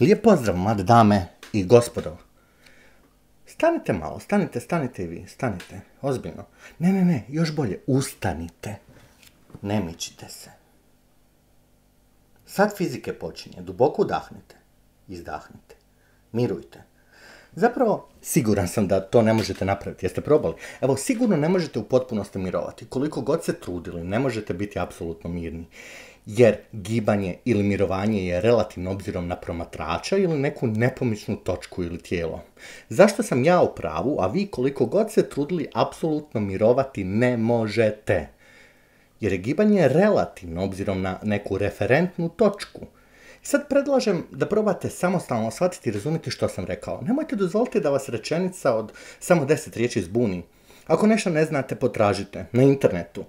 Lijep pozdrav, mlade dame i gospodo. Stanite malo, stanite, stanite i vi, stanite, ozbiljno. Ne, ne, ne, još bolje, ustanite. Ne mičite se. Sad fizike počinje, duboko udahnite, izdahnite, mirujte. Zapravo, siguran sam da to ne možete napraviti, jeste probali. Evo, sigurno ne možete u potpunosti mirovati, koliko god se trudili, ne možete biti apsolutno mirni jer gibanje ili mirovanje je relativno obzirom na promatrača ili neku nepomičnu točku ili tijelo. Zašto sam ja u pravu, a vi koliko god se trudili apsolutno mirovati ne možete? Jer je gibanje relativno obzirom na neku referentnu točku. sad predlažem da probate samostalno shvatiti i razumjeti što sam rekao. Nemojte dozvoliti da vas rečenica od samo 10 riječi zbuni. Ako nešto ne znate, potražite na internetu.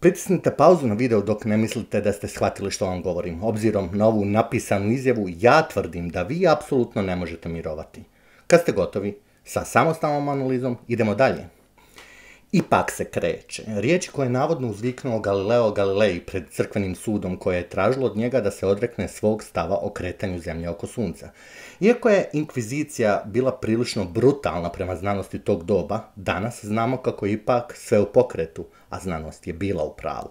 Pritisnite pauzu na video dok ne mislite da ste shvatili što vam govorim. Obzirom na ovu napisanu izjavu, ja tvrdim da vi apsolutno ne možete mirovati. Kad ste gotovi sa samostalnom analizom, idemo dalje ipak se kreće. riječ koje je navodno uzviknuo Galileo Galilei pred crkvenim sudom koje je tražilo od njega da se odrekne svog stava o kretanju zemlje oko sunca. Iako je inkvizicija bila prilično brutalna prema znanosti tog doba, danas znamo kako je ipak sve u pokretu, a znanost je bila u pravu.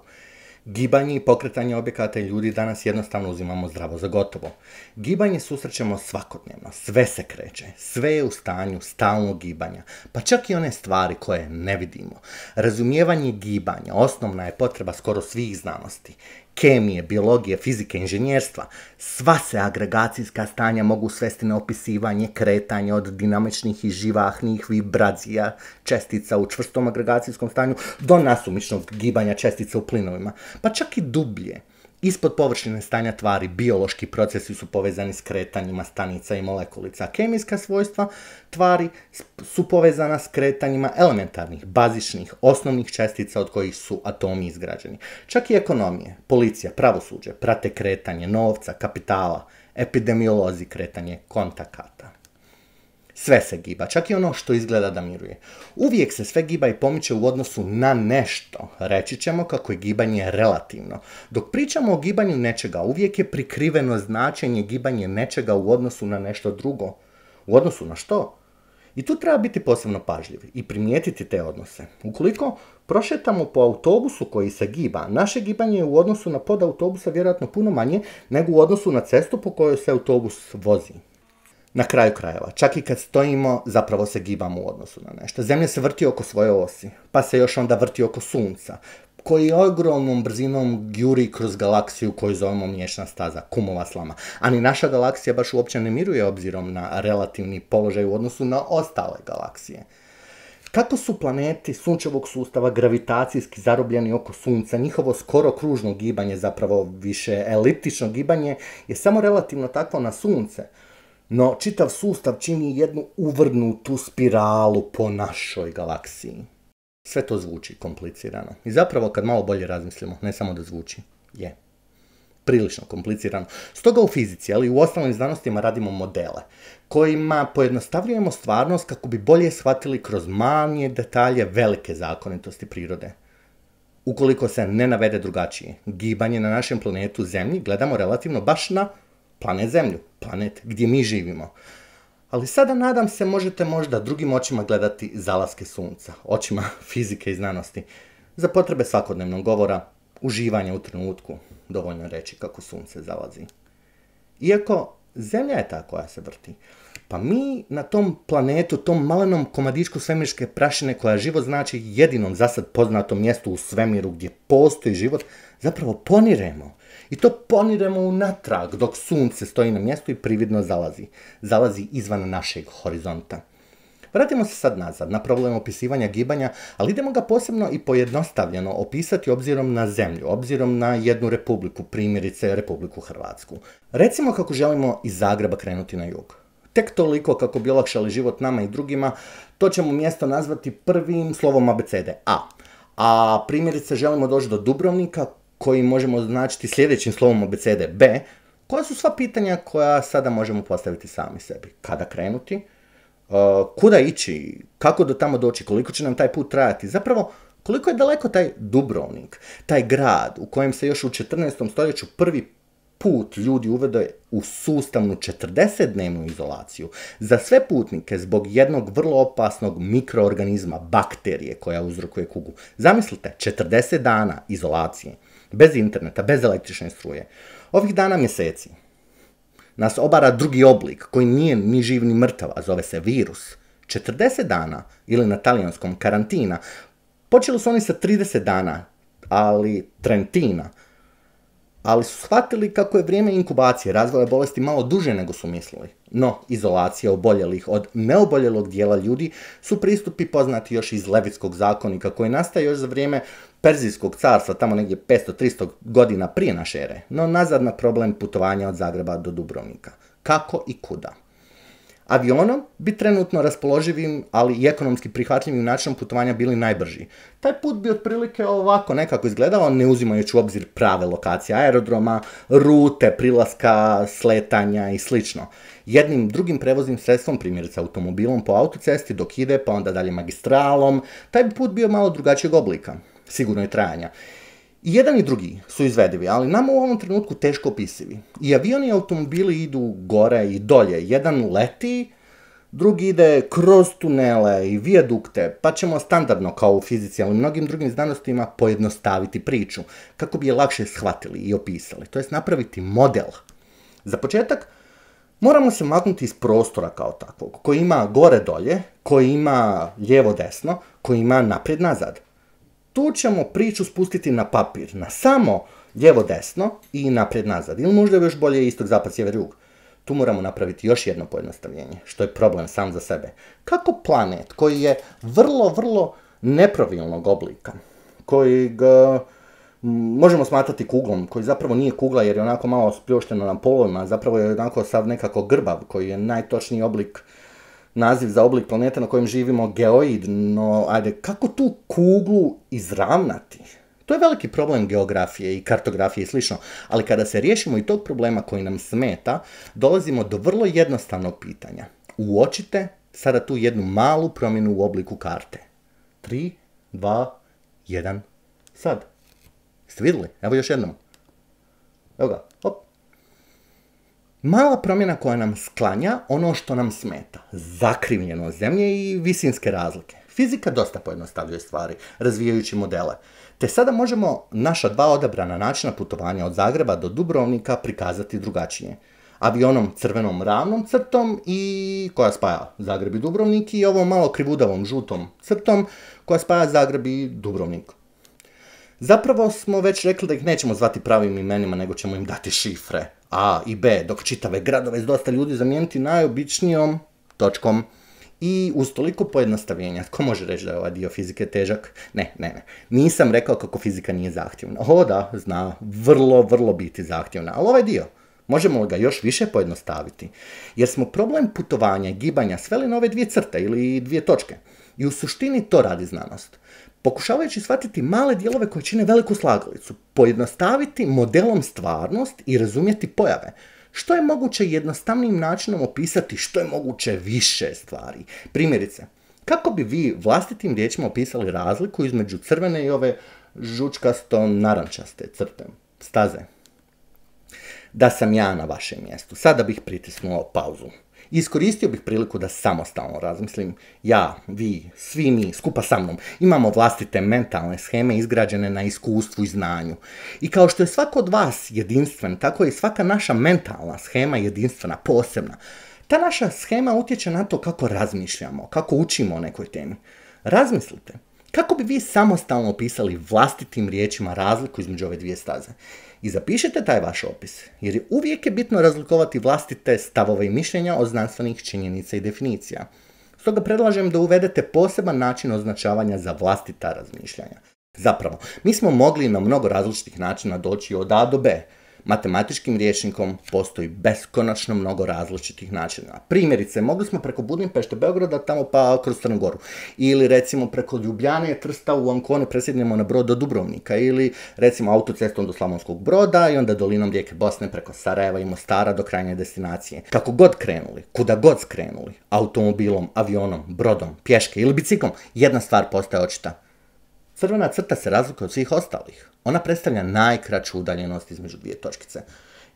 Gibanje i pokretanje objekata i ljudi danas jednostavno uzimamo zdravo za gotovo. Gibanje susrećemo svakodnevno, sve se kreće, sve je u stanju stalnog gibanja, pa čak i one stvari koje ne vidimo. Razumijevanje gibanja osnovna je potreba skoro svih znanosti kemije, biologije, fizike, inženjerstva, sva se agregacijska stanja mogu svesti na opisivanje kretanje od dinamičnih i živahnih vibracija čestica u čvrstom agregacijskom stanju do nasumičnog gibanja čestica u plinovima, pa čak i dublje. Ispod površine stanja tvari biološki procesi su povezani s kretanjima stanica i molekulica. Kemijska svojstva tvari su povezana s kretanjima elementarnih, bazičnih, osnovnih čestica od kojih su atomi izgrađeni. Čak i ekonomije, policija, pravosuđe prate kretanje novca, kapitala, epidemiolozi kretanje kontakata. Sve se giba, čak i ono što izgleda da miruje. Uvijek se sve giba i pomiče u odnosu na nešto. Reći ćemo kako je gibanje relativno. Dok pričamo o gibanju nečega, uvijek je prikriveno značenje gibanje nečega u odnosu na nešto drugo. U odnosu na što? I tu treba biti posebno pažljivi i primijetiti te odnose. Ukoliko prošetamo po autobusu koji se giba, naše gibanje je u odnosu na pod autobusa vjerojatno puno manje nego u odnosu na cestu po kojoj se autobus vozi na kraju krajeva. Čak i kad stojimo, zapravo se gibamo u odnosu na nešto. Zemlja se vrti oko svoje osi, pa se još onda vrti oko sunca, koji ogromnom brzinom juri kroz galaksiju koju zovemo mješna staza, kumova slama. ni naša galaksija baš uopće ne miruje obzirom na relativni položaj u odnosu na ostale galaksije. Kako su planeti sunčevog sustava gravitacijski zarobljeni oko sunca, njihovo skoro kružno gibanje, zapravo više eliptično gibanje, je samo relativno takvo na sunce – no, čitav sustav čini jednu uvrnutu spiralu po našoj galaksiji. Sve to zvuči komplicirano. I zapravo kad malo bolje razmislimo, ne samo da zvuči, je prilično komplicirano. Stoga u fizici, ali i u ostalim znanostima radimo modele, kojima pojednostavljujemo stvarnost kako bi bolje shvatili kroz manje detalje velike zakonitosti prirode. Ukoliko se ne navede drugačije, gibanje na našem planetu Zemlji gledamo relativno baš na planet Zemlju, planet gdje mi živimo. Ali sada nadam se možete možda drugim očima gledati zalaske sunca, očima fizike i znanosti, za potrebe svakodnevnog govora, uživanja u trenutku, dovoljno reći kako sunce zalazi. Iako Zemlja je ta koja se vrti, pa mi na tom planetu, tom malenom komadičku svemirske prašine koja život znači jedinom za sad poznatom mjestu u svemiru gdje postoji život, zapravo poniremo. I to poniremo u dok sunce stoji na mjestu i prividno zalazi. Zalazi izvan našeg horizonta. Vratimo se sad nazad na problem opisivanja gibanja, ali idemo ga posebno i pojednostavljeno opisati obzirom na zemlju, obzirom na jednu republiku, primjerice Republiku Hrvatsku. Recimo kako želimo iz Zagreba krenuti na jug. Tek toliko kako bi olakšali život nama i drugima, to ćemo mjesto nazvati prvim slovom abecede A. A primjerice želimo doći do Dubrovnika, koji možemo označiti sljedećim slovom obecede B, koja su sva pitanja koja sada možemo postaviti sami sebi. Kada krenuti, uh, kuda ići, kako do tamo doći, koliko će nam taj put trajati, zapravo koliko je daleko taj Dubrovnik, taj grad u kojem se još u 14. stoljeću prvi put ljudi uvede u sustavnu 40-dnevnu izolaciju za sve putnike zbog jednog vrlo opasnog mikroorganizma, bakterije koja uzrokuje kugu. Zamislite, 40 dana izolacije bez interneta, bez električne struje. Ovih dana mjeseci nas obara drugi oblik koji nije ni živ ni mrtav, a zove se virus. 40 dana ili na talijanskom karantina. Počeli su oni sa 30 dana, ali trentina. Ali su shvatili kako je vrijeme inkubacije razvoja bolesti malo duže nego su mislili. No, izolacija oboljelih od neoboljelog dijela ljudi su pristupi poznati još iz Levitskog zakonika koji nastaje još za vrijeme Perzijskog carstva tamo negdje 500-300 godina prije naše ere, no nazad na problem putovanja od Zagreba do Dubrovnika. Kako i kuda? Avionom bi trenutno raspoloživim, ali i ekonomski prihvatljivim načinom putovanja bili najbrži. Taj put bi otprilike ovako nekako izgledao, ne uzimajući u obzir prave lokacije aerodroma, rute, prilaska, sletanja i sl. Jednim drugim prevoznim sredstvom, primjerice automobilom po autocesti dok ide, pa onda dalje magistralom, taj bi put bio malo drugačijeg oblika sigurno je trajanja. I jedan i drugi su izvedivi, ali nam u ovom trenutku teško opisivi. I avioni i automobili idu gore i dolje. Jedan leti, drugi ide kroz tunele i vijadukte, pa ćemo standardno kao u fizici, ali mnogim drugim znanostima pojednostaviti priču, kako bi je lakše shvatili i opisali, to je napraviti model. Za početak, moramo se maknuti iz prostora kao takvog, koji ima gore-dolje, koji ima lijevo-desno, koji ima naprijed-nazad tu ćemo priču spustiti na papir, na samo lijevo desno i naprijed nazad. Ili možda još bolje istog zapad, sjever, jug. Tu moramo napraviti još jedno pojednostavljenje, što je problem sam za sebe. Kako planet koji je vrlo, vrlo nepravilnog oblika, koji ga možemo smatrati kuglom, koji zapravo nije kugla jer je onako malo spljošteno na polovima, zapravo je onako sav nekako grbav, koji je najtočniji oblik naziv za oblik planeta na kojem živimo, geoid, no ajde, kako tu kuglu izravnati? To je veliki problem geografije i kartografije i slično, ali kada se riješimo i tog problema koji nam smeta, dolazimo do vrlo jednostavnog pitanja. Uočite sada tu jednu malu promjenu u obliku karte. 3, 2, 1, sad. Ste vidjeli? Evo još jednom. Evo ga. Mala promjena koja nam sklanja ono što nam smeta, Zakrivljeno zemlje i visinske razlike. Fizika dosta pojednostavljuje stvari, razvijajući modele. Te sada možemo naša dva odabrana načina putovanja od Zagreba do Dubrovnika prikazati drugačije. Avionom crvenom ravnom crtom i koja spaja Zagreb i Dubrovnik i ovom malo krivudavom žutom crtom koja spaja Zagreb i Dubrovnik. Zapravo smo već rekli da ih nećemo zvati pravim imenima, nego ćemo im dati šifre. A i B, dok čitave gradove s dosta ljudi zamijeniti najobičnijom točkom. I uz toliko pojednostavljenja, tko može reći da je ovaj dio fizike težak? Ne, ne, ne. Nisam rekao kako fizika nije zahtjevna. O da, zna, vrlo, vrlo biti zahtjevna. Ali ovaj dio, možemo li ga još više pojednostaviti? Jer smo problem putovanja i gibanja sveli na ove dvije crte ili dvije točke. I u suštini to radi znanost pokušavajući shvatiti male dijelove koje čine veliku slagalicu, pojednostaviti modelom stvarnost i razumjeti pojave, što je moguće jednostavnim načinom opisati što je moguće više stvari. Primjerice, kako bi vi vlastitim riječima opisali razliku između crvene i ove žučkasto-narančaste crte, staze? Da sam ja na vašem mjestu, sada bih pritisnuo pauzu. Iskoristio bih priliku da samostalno razmislim, ja, vi, svi mi, skupa sa mnom, imamo vlastite mentalne scheme izgrađene na iskustvu i znanju. I kao što je svako od vas jedinstven, tako je i svaka naša mentalna schema jedinstvena, posebna. Ta naša schema utječe na to kako razmišljamo, kako učimo o nekoj temi. Razmislite, kako bi vi samostalno opisali vlastitim riječima razliku između ove dvije staze? I zapišite taj vaš opis, jer je uvijek je bitno razlikovati vlastite stavove i mišljenja od znanstvenih činjenica i definicija. Stoga predlažem da uvedete poseban način označavanja za vlastita razmišljanja. Zapravo, mi smo mogli na mnogo različitih načina doći od A do B, Matematičkim rječnikom postoji beskonačno mnogo različitih načina. Primjerice, mogli smo preko Budimpešte, Beograda, tamo pa kroz goru. Ili recimo preko Ljubljane, Trsta u Ankone presjednemo na brod do Dubrovnika. Ili recimo autocestom do Slavonskog broda i onda dolinom rijeke Bosne preko Sarajeva i Mostara do krajnje destinacije. Kako god krenuli, kuda god skrenuli, automobilom, avionom, brodom, pješke ili biciklom, jedna stvar postaje očita Crvena crta se razlikuje od svih ostalih. Ona predstavlja najkraću udaljenost između dvije točkice.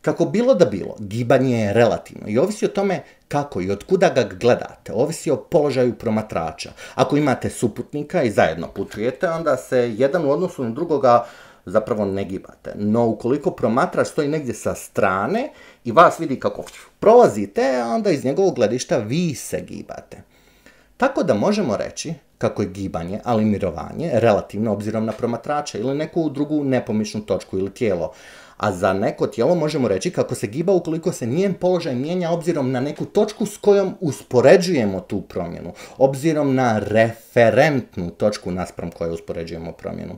Kako bilo da bilo, gibanje je relativno i ovisi o tome kako i od kuda ga gledate. Ovisi o položaju promatrača. Ako imate suputnika i zajedno putujete, onda se jedan u odnosu na drugoga zapravo ne gibate. No ukoliko promatrač stoji negdje sa strane i vas vidi kako prolazite, onda iz njegovog gledišta vi se gibate. Tako da možemo reći kako je gibanje, ali mirovanje, relativno obzirom na promatrača ili neku drugu nepomičnu točku ili tijelo. A za neko tijelo možemo reći kako se giba ukoliko se njen položaj mijenja obzirom na neku točku s kojom uspoređujemo tu promjenu, obzirom na referentnu točku naspram koje uspoređujemo promjenu.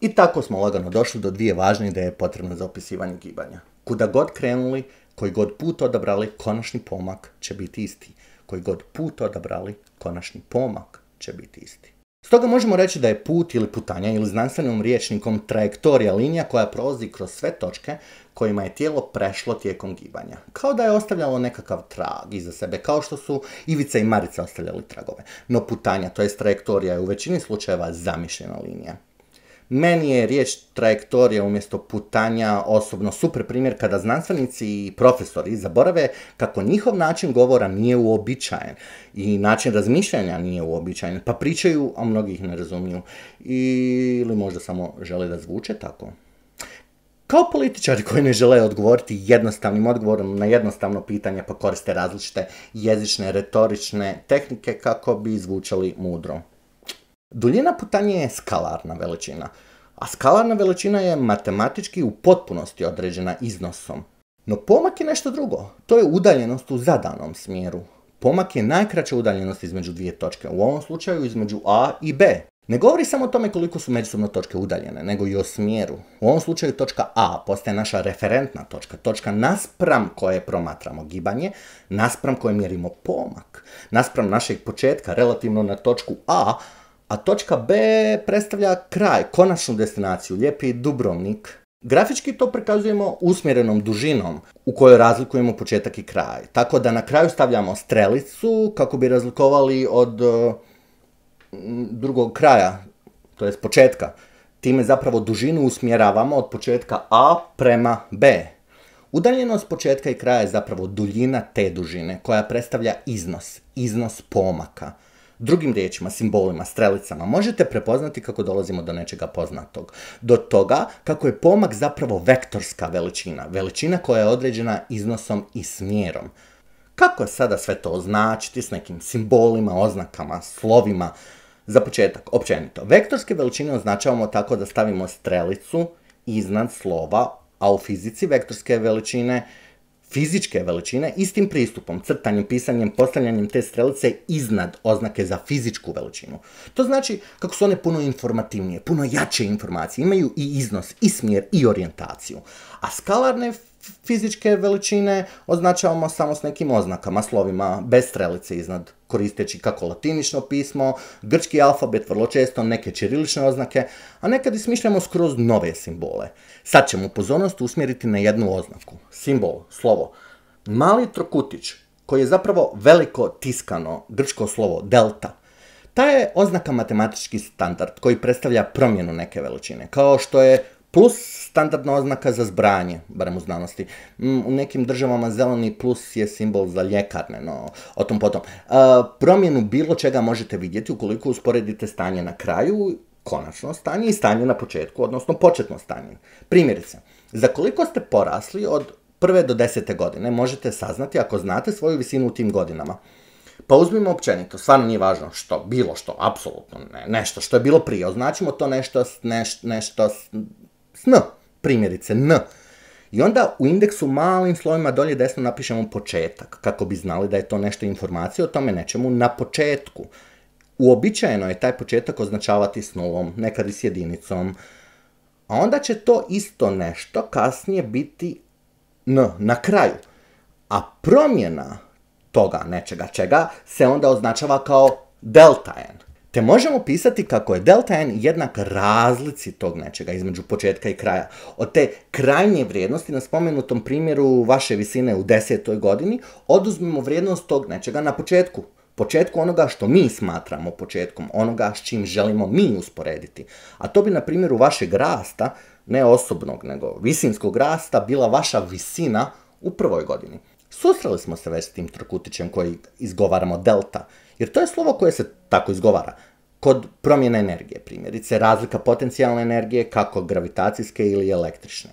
I tako smo lagano došli do dvije važne ideje potrebne za opisivanje gibanja. Kuda god krenuli, koji god put odabrali, konačni pomak će biti isti koji god put odabrali, konačni pomak će biti isti. Stoga možemo reći da je put ili putanja ili znanstvenim riječnikom trajektorija linija koja prolazi kroz sve točke kojima je tijelo prešlo tijekom gibanja. Kao da je ostavljalo nekakav trag iza sebe, kao što su Ivica i Marica ostavljali tragove. No putanja, to jest trajektorija, je u većini slučajeva zamišljena linija. Meni je riječ trajektorija umjesto putanja osobno super primjer kada znanstvenici i profesori zaborave kako njihov način govora nije uobičajen i način razmišljanja nije uobičajen, pa pričaju, a mnogi ih ne razumiju ili možda samo žele da zvuče tako. Kao političari koji ne žele odgovoriti jednostavnim odgovorom na jednostavno pitanje pa koriste različite jezične, retorične tehnike kako bi zvučali mudro. Duljina putanje je skalarna veličina, a skalarna veličina je matematički u potpunosti određena iznosom. No pomak je nešto drugo, to je udaljenost u zadanom smjeru. Pomak je najkraća udaljenost između dvije točke, u ovom slučaju između A i B. Ne govori samo o tome koliko su međusobno točke udaljene, nego i o smjeru. U ovom slučaju točka A postaje naša referentna točka, točka naspram koje promatramo gibanje, naspram koje mjerimo pomak, naspram našeg početka relativno na točku A, a točka B predstavlja kraj, konačnu destinaciju, lijepi Dubrovnik. Grafički to prikazujemo usmjerenom dužinom u kojoj razlikujemo početak i kraj. Tako da na kraju stavljamo strelicu kako bi razlikovali od e, drugog kraja, to je početka. Time zapravo dužinu usmjeravamo od početka A prema B. Udaljenost početka i kraja je zapravo duljina te dužine koja predstavlja iznos, iznos pomaka. Drugim riječima, simbolima, strelicama možete prepoznati kako dolazimo do nečega poznatog. Do toga kako je pomak zapravo vektorska veličina, veličina koja je određena iznosom i smjerom. Kako je sada sve to označiti s nekim simbolima, oznakama, slovima? Za početak, općenito, vektorske veličine označavamo tako da stavimo strelicu iznad slova, a u fizici vektorske veličine fizičke veličine istim pristupom, crtanjem, pisanjem, postavljanjem te strelice iznad oznake za fizičku veličinu. To znači kako su one puno informativnije, puno jače informacije, imaju i iznos, i smjer, i orijentaciju. A skalarne fizičke veličine označavamo samo s nekim oznakama, slovima, bez strelice iznad koristeći kako latinično pismo, grčki alfabet, vrlo često neke čirilične oznake, a nekad i smišljamo skroz nove simbole. Sad ćemo pozornost usmjeriti na jednu oznaku, simbol, slovo. Mali trokutić, koji je zapravo veliko tiskano grčko slovo delta, ta je oznaka matematički standard koji predstavlja promjenu neke veličine, kao što je plus standardna oznaka za zbranje, barem u znanosti. Mm, u nekim državama zeleni plus je simbol za ljekarne, no o tom potom. E, promjenu bilo čega možete vidjeti ukoliko usporedite stanje na kraju, konačno stanje i stanje na početku, odnosno početno stanje. Primjerice, za koliko ste porasli od prve do desete godine možete saznati ako znate svoju visinu u tim godinama. Pa uzmimo općenito, stvarno nije važno što, bilo što, apsolutno ne, nešto što je bilo prije, označimo to nešto, neš, nešto n, primjerice n. I onda u indeksu malim slovima dolje desno napišemo početak, kako bi znali da je to nešto informacija o tome nečemu na početku. Uobičajeno je taj početak označavati s nulom, nekad i s jedinicom. A onda će to isto nešto kasnije biti n na kraju. A promjena toga nečega čega se onda označava kao delta n te možemo pisati kako je delta n jednak razlici tog nečega između početka i kraja. Od te krajnje vrijednosti na spomenutom primjeru vaše visine u desetoj godini oduzmemo vrijednost tog nečega na početku. Početku onoga što mi smatramo početkom, onoga s čim želimo mi usporediti. A to bi na primjeru vašeg rasta, ne osobnog nego visinskog rasta, bila vaša visina u prvoj godini. Susreli smo se već s tim trokutićem koji izgovaramo delta jer to je slovo koje se tako izgovara. Kod promjene energije, primjerice, razlika potencijalne energije kako gravitacijske ili električne.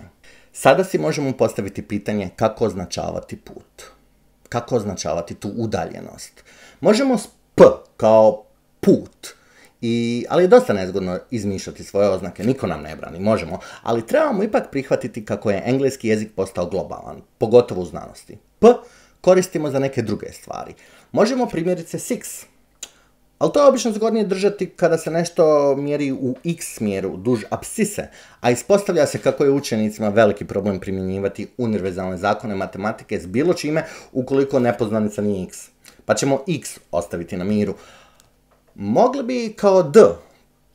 Sada si možemo postaviti pitanje kako označavati put. Kako označavati tu udaljenost. Možemo s P kao put, i, ali je dosta nezgodno izmišljati svoje oznake, niko nam ne brani, možemo, ali trebamo ipak prihvatiti kako je engleski jezik postao globalan, pogotovo u znanosti. P koristimo za neke druge stvari. Možemo primjerice six. Ali to je obično zgodnije držati kada se nešto mjeri u x smjeru, duž apsise, a ispostavlja se kako je učenicima veliki problem primjenjivati univerzalne zakone matematike s bilo čime ukoliko nepoznanica nije x. Pa ćemo x ostaviti na miru. Mogli bi kao d,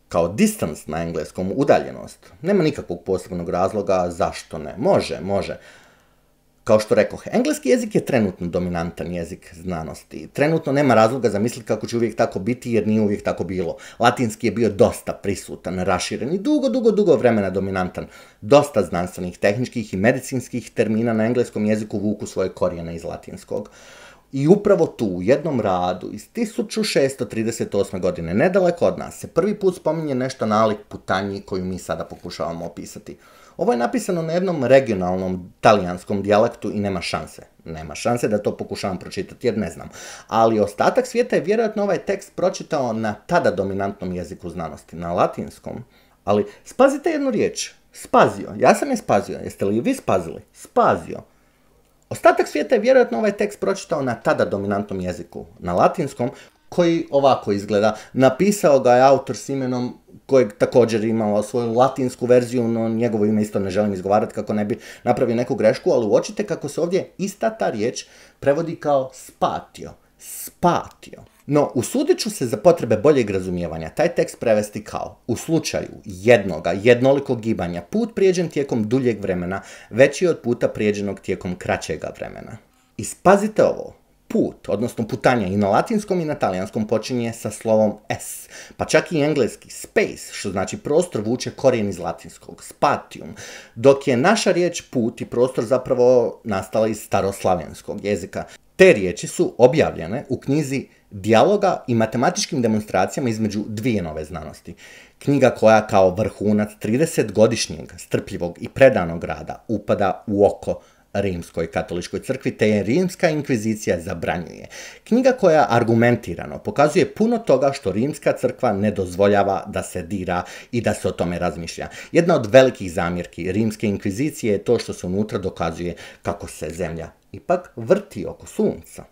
kao distance na engleskom, udaljenost. Nema nikakvog posebnog razloga zašto ne. Može, može. Kao što rekoh, engleski jezik je trenutno dominantan jezik znanosti. Trenutno nema razloga za misliti kako će uvijek tako biti jer nije uvijek tako bilo. Latinski je bio dosta prisutan, raširen i dugo, dugo, dugo vremena dominantan. Dosta znanstvenih, tehničkih i medicinskih termina na engleskom jeziku vuku svoje korijene iz latinskog. I upravo tu, u jednom radu iz 1638. godine, nedaleko od nas, se prvi put spominje nešto nalik putanji koju mi sada pokušavamo opisati. Ovo je napisano na jednom regionalnom talijanskom dijalektu i nema šanse. Nema šanse da to pokušavam pročitati jer ne znam. Ali ostatak svijeta je vjerojatno ovaj tekst pročitao na tada dominantnom jeziku znanosti, na latinskom. Ali spazite jednu riječ. Spazio. Ja sam je spazio. Jeste li vi spazili? Spazio. Ostatak svijeta je vjerojatno ovaj tekst pročitao na tada dominantnom jeziku, na latinskom, koji ovako izgleda. Napisao ga je autor s imenom kojeg također imao svoju latinsku verziju, no njegovo ime isto ne želim izgovarati kako ne bi napravio neku grešku, ali uočite kako se ovdje ista ta riječ prevodi kao spatio. Spatio. No, usudit ću se za potrebe boljeg razumijevanja taj tekst prevesti kao u slučaju jednoga, jednolikog gibanja, put prijeđen tijekom duljeg vremena veći je od puta prijeđenog tijekom kraćega vremena. Ispazite ovo, put, odnosno putanja i na latinskom i na talijanskom počinje sa slovom s, pa čak i engleski space, što znači prostor, vuče korijen iz latinskog, spatium, dok je naša riječ put i prostor zapravo nastala iz staroslavenskog jezika. Te riječi su objavljene u knjizi dijaloga i matematičkim demonstracijama između dvije nove znanosti. Knjiga koja kao vrhunac 30-godišnjeg strpljivog i predanog rada upada u oko rimskoj katoličkoj crkvi, te je rimska inkvizicija zabranjuje. Knjiga koja argumentirano pokazuje puno toga što rimska crkva ne dozvoljava da se dira i da se o tome razmišlja. Jedna od velikih zamjerki rimske inkvizicije je to što se unutra dokazuje kako se zemlja ipak vrti oko sunca.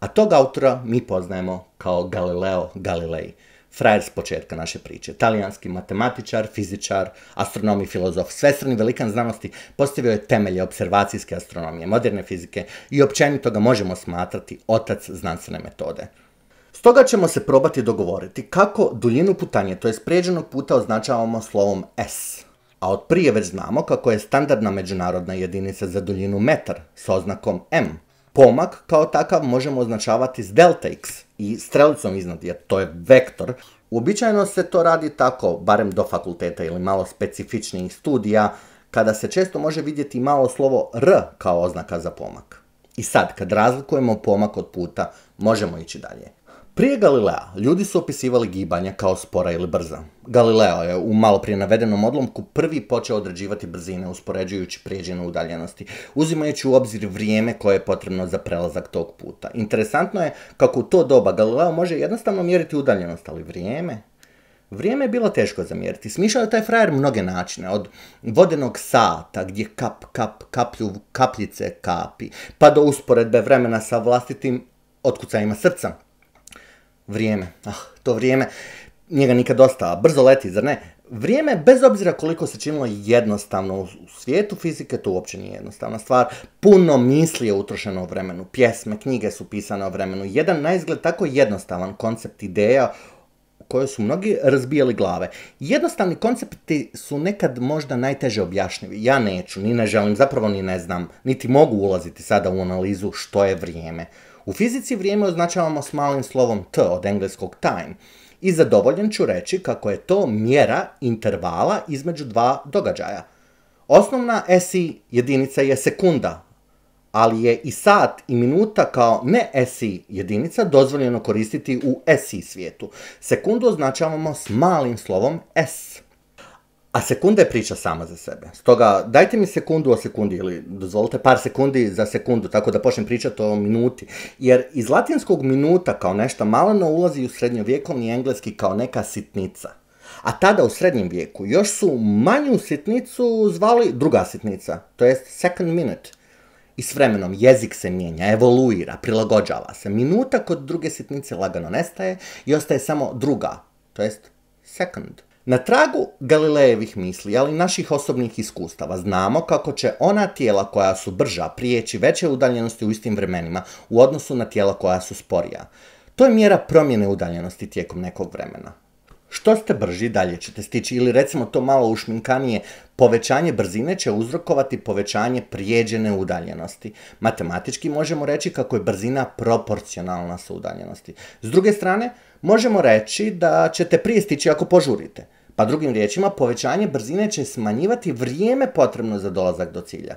A tog autora mi poznajemo kao Galileo Galilei, frajer s početka naše priče. Talijanski matematičar, fizičar, astronom i filozof, svestrani velikan znanosti, postavio je temelje observacijske astronomije, moderne fizike i općenito ga možemo smatrati otac znanstvene metode. Stoga ćemo se probati dogovoriti kako duljinu putanje, to je sprijeđenog puta, označavamo slovom S. A od prije već znamo kako je standardna međunarodna jedinica za duljinu metar s oznakom M, pomak kao takav možemo označavati s delta x i strelicom iznad jer to je vektor. Uobičajeno se to radi tako, barem do fakulteta ili malo specifičnijih studija, kada se često može vidjeti malo slovo r kao oznaka za pomak. I sad, kad razlikujemo pomak od puta, možemo ići dalje. Prije Galilea ljudi su opisivali gibanja kao spora ili brza. Galileo je u malo prije navedenom odlomku prvi počeo određivati brzine uspoređujući prijeđenu udaljenosti, uzimajući u obzir vrijeme koje je potrebno za prelazak tog puta. Interesantno je kako u to doba Galileo može jednostavno mjeriti udaljenost, ali vrijeme Vrijeme je bilo teško zamjeriti. smišljao je taj frajer mnoge načine, od vodenog sata gdje kap, kap, kaplju, kapljice kapi, pa do usporedbe vremena sa vlastitim otkucajima srca, Vrijeme. Ah, to vrijeme. Njega nikad dosta, brzo leti, zar ne? Vrijeme, bez obzira koliko se činilo jednostavno u svijetu fizike, to uopće nije jednostavna stvar. Puno misli je utrošeno o vremenu, pjesme, knjige su pisane o vremenu. Jedan na izgled tako jednostavan koncept ideja koje su mnogi razbijali glave. Jednostavni koncepti su nekad možda najteže objašnjivi. Ja neću, ni ne želim, zapravo ni ne znam, niti mogu ulaziti sada u analizu što je vrijeme. U fizici vrijeme označavamo s malim slovom t od engleskog time i zadovoljen ću reći kako je to mjera intervala između dva događaja. Osnovna SI jedinica je sekunda, ali je i sat i minuta kao ne SI jedinica dozvoljeno koristiti u SI svijetu. Sekundu označavamo s malim slovom S. A sekunda je priča sama za sebe. Stoga, dajte mi sekundu o sekundi ili dozvolite par sekundi za sekundu, tako da počnem pričati o minuti. Jer iz latinskog minuta kao nešto maleno ulazi u srednjovjekovni engleski kao neka sitnica. A tada u srednjem vijeku još su manju sitnicu zvali druga sitnica, to jest second minute. I s vremenom jezik se mijenja, evoluira, prilagođava se. Minuta kod druge sitnice lagano nestaje i ostaje samo druga, to jest second. Na tragu Galilejevih misli, ali naših osobnih iskustava, znamo kako će ona tijela koja su brža prijeći veće udaljenosti u istim vremenima u odnosu na tijela koja su sporija. To je mjera promjene udaljenosti tijekom nekog vremena. Što ste brži, dalje ćete stići ili recimo to malo ušminkanije, povećanje brzine će uzrokovati povećanje prijeđene udaljenosti. Matematički možemo reći kako je brzina proporcionalna sa udaljenosti. S druge strane, možemo reći da ćete prije stići ako požurite. Pa drugim riječima, povećanje brzine će smanjivati vrijeme potrebno za dolazak do cilja.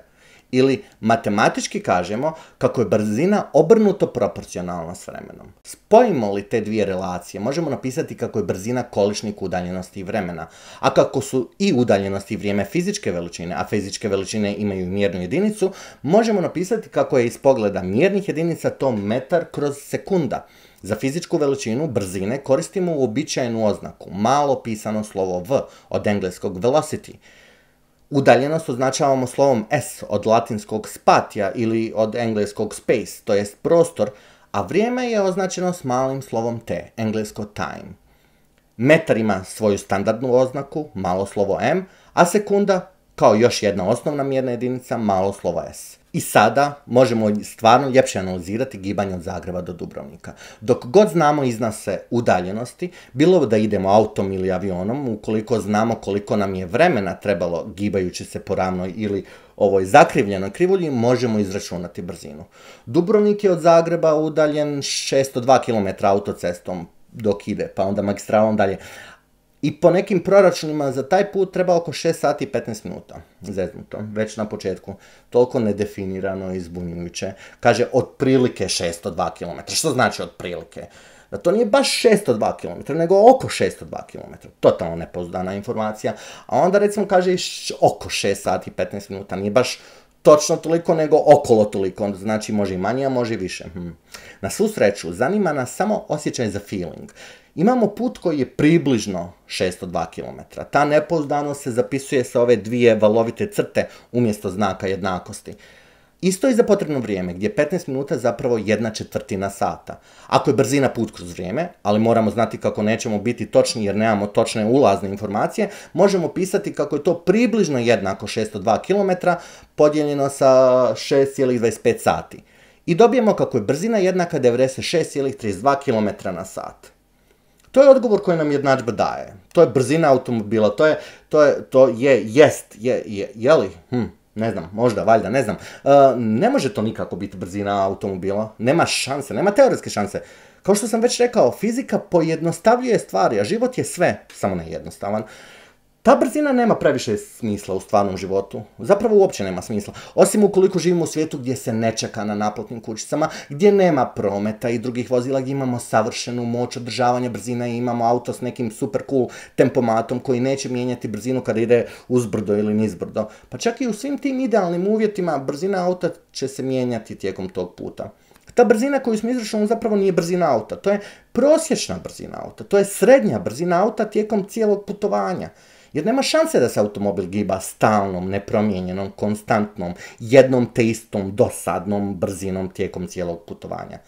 Ili matematički kažemo kako je brzina obrnuto proporcionalna s vremenom. Spojimo li te dvije relacije, možemo napisati kako je brzina količnik udaljenosti i vremena, a kako su i udaljenosti i vrijeme fizičke veličine, a fizičke veličine imaju mjernu jedinicu, možemo napisati kako je iz pogleda mjernih jedinica to metar kroz sekunda. Za fizičku veličinu brzine koristimo uobičajenu oznaku, malo pisano slovo v od engleskog velocity. Udaljenost označavamo slovom s od latinskog spatia ili od engleskog space, to jest prostor, a vrijeme je označeno s malim slovom t, englesko time. Metar ima svoju standardnu oznaku, malo slovo m, a sekunda, kao još jedna osnovna mjerna jedinica, malo slovo s. I sada možemo stvarno ljepše analizirati gibanje od Zagreba do Dubrovnika. Dok god znamo iznose udaljenosti, bilo da idemo autom ili avionom, ukoliko znamo koliko nam je vremena trebalo gibajući se po ravnoj ili ovoj zakrivljenoj krivulji, možemo izračunati brzinu. Dubrovnik je od Zagreba udaljen 602 km autocestom dok ide, pa onda magistralom dalje. I po nekim proračunima za taj put treba oko 6 sati i 15 minuta. Zeznuto, mhm. već na početku. Toliko nedefinirano i zbunjujuće. Kaže, otprilike 602 km. Što znači otprilike? Da to nije baš 602 km, nego oko 602 km. Totalno nepozdana informacija. A onda recimo kaže oko 6 sati i 15 minuta. Nije baš točno toliko, nego okolo toliko. Znači, može i manje, a može i više. Hm. Na svu sreću, zanima nas samo osjećaj za feeling. Imamo put koji je približno 602 km. Ta nepoznanost se zapisuje sa ove dvije valovite crte umjesto znaka jednakosti. Isto i za potrebno vrijeme, gdje 15 minuta zapravo jedna četvrtina sata. Ako je brzina put kroz vrijeme, ali moramo znati kako nećemo biti točni jer nemamo točne ulazne informacije, možemo pisati kako je to približno jednako 602 km podijeljeno sa 6,25 sati. I dobijemo kako je brzina jednaka 96,32 km na sat. To je odgovor koji nam jednadžba daje. To je brzina automobila, to je, to je, to je, jest, je, je, je li? Hm. Ne znam, možda, valjda, ne znam. E, ne može to nikako biti brzina automobila. Nema šanse, nema teoretske šanse. Kao što sam već rekao, fizika pojednostavljuje stvari, a život je sve, samo ne jednostavan. Ta brzina nema previše smisla u stvarnom životu. Zapravo uopće nema smisla. Osim ukoliko živimo u svijetu gdje se ne čeka na naplatnim kućicama, gdje nema prometa i drugih vozila, gdje imamo savršenu moć održavanja brzina i imamo auto s nekim super cool tempomatom koji neće mijenjati brzinu kada ide uzbrdo ili nizbrdo. Pa čak i u svim tim idealnim uvjetima brzina auta će se mijenjati tijekom tog puta. Ta brzina koju smo izračunali zapravo nije brzina auta, to je prosječna brzina auta, to je srednja brzina auta tijekom cijelog putovanja. Jer nema šanse da se automobil giba stalnom, nepromijenjenom, konstantnom, jednom te istom, dosadnom brzinom tijekom cijelog putovanja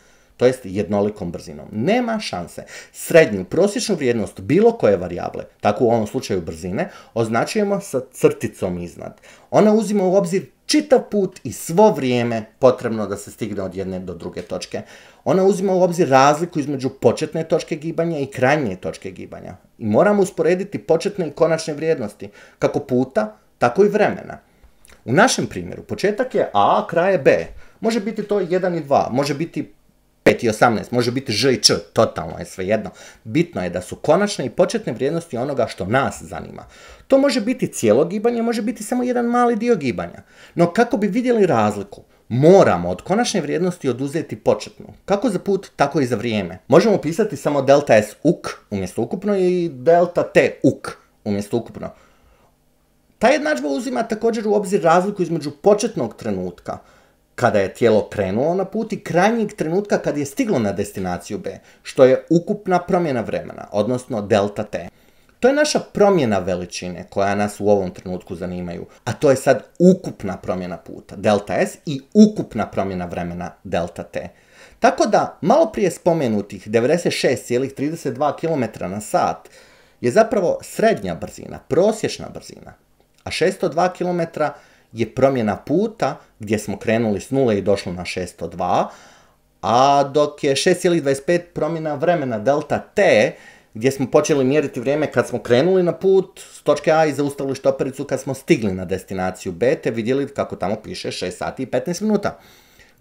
to jest jednolikom brzinom. Nema šanse. Srednju prosječnu vrijednost bilo koje varijable, tako u ovom slučaju brzine, označujemo sa crticom iznad. Ona uzima u obzir čitav put i svo vrijeme potrebno da se stigne od jedne do druge točke. Ona uzima u obzir razliku između početne točke gibanja i krajnje točke gibanja. I moramo usporediti početne i konačne vrijednosti, kako puta, tako i vremena. U našem primjeru početak je A, kraj je B. Može biti to 1 i 2, može biti 5 i 18, može biti ž i č, totalno je svejedno. Bitno je da su konačne i početne vrijednosti onoga što nas zanima. To može biti cijelo gibanje, može biti samo jedan mali dio gibanja. No kako bi vidjeli razliku, moramo od konačne vrijednosti oduzeti početnu. Kako za put, tako i za vrijeme. Možemo pisati samo delta s uk umjesto ukupno i delta t uk umjesto ukupno. Ta jednadžba uzima također u obzir razliku između početnog trenutka, kada je tijelo krenulo na put i krajnjeg trenutka kad je stiglo na destinaciju B, što je ukupna promjena vremena, odnosno delta T. To je naša promjena veličine koja nas u ovom trenutku zanimaju, a to je sad ukupna promjena puta, delta S, i ukupna promjena vremena, delta T. Tako da, malo prije spomenutih 96,32 km na sat je zapravo srednja brzina, prosječna brzina, a 602 km je promjena puta gdje smo krenuli s nule i došli na 602, a dok je 6,25 promjena vremena delta t, gdje smo počeli mjeriti vrijeme kad smo krenuli na put s točke A i zaustavili štopericu kad smo stigli na destinaciju B, te vidjeli kako tamo piše 6 sati i 15 minuta.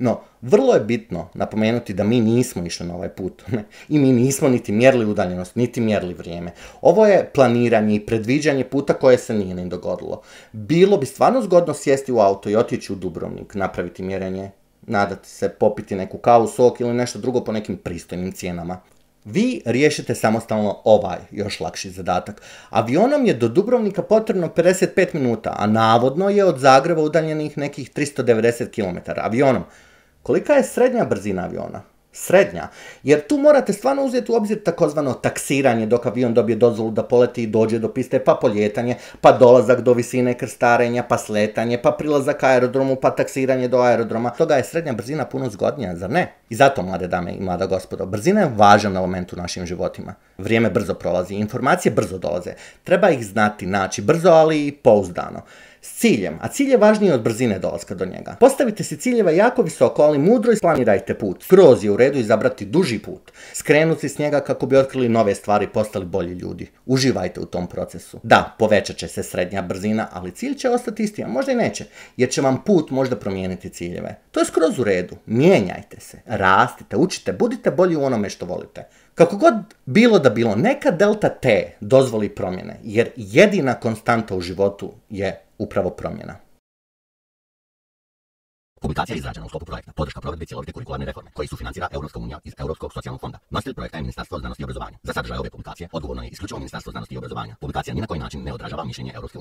No, vrlo je bitno napomenuti da mi nismo išli na ovaj put i mi nismo niti mjerili udaljenost, niti mjerili vrijeme. Ovo je planiranje i predviđanje puta koje se nije ni dogodilo. Bilo bi stvarno zgodno sjesti u auto i otići u Dubrovnik, napraviti mjerenje, nadati se, popiti neku kavu, sok ili nešto drugo po nekim pristojnim cijenama. Vi riješite samostalno ovaj još lakši zadatak. Avionom je do Dubrovnika potrebno 55 minuta, a navodno je od Zagreba udaljenih nekih 390 km avionom. Kolika je srednja brzina aviona? Srednja. Jer tu morate stvarno uzeti u obzir takozvano taksiranje dok avion dobije dozvolu da poleti i dođe do piste, pa poljetanje, pa dolazak do visine krstarenja, pa sletanje, pa prilazak aerodromu, pa taksiranje do aerodroma. Toga je srednja brzina puno zgodnija, zar ne? I zato, mlade dame i mlada gospodo, brzina je važan element u našim životima. Vrijeme brzo prolazi, informacije brzo dolaze. Treba ih znati, naći brzo, ali i pouzdano s ciljem, a cilj je važniji od brzine dolaska do njega. Postavite si ciljeva jako visoko, ali mudro isplanirajte put. Kroz je u redu izabrati duži put, skrenuti s njega kako bi otkrili nove stvari i postali bolji ljudi. Uživajte u tom procesu. Da, povećat će se srednja brzina, ali cilj će ostati isti, a možda i neće, jer će vam put možda promijeniti ciljeve. To je skroz u redu. Mijenjajte se, rastite, učite, budite bolji u onome što volite. Kako god bilo da bilo, neka delta T dozvoli promjene, jer jedina konstanta u životu je upravo promjena. Publikacija je izrađena u sklopu projekta Podrška provedbi cjelovite kurikularne reforme, koji su financira Europska unija iz Europskog socijalnog fonda. Nositelj projekta je Ministarstvo znanosti i obrazovanja. Za sadržaj ove publikacije odgovorno je isključivo Ministarstvo znanosti i obrazovanja. Publikacija ni na koji način ne odražava mišljenje Europske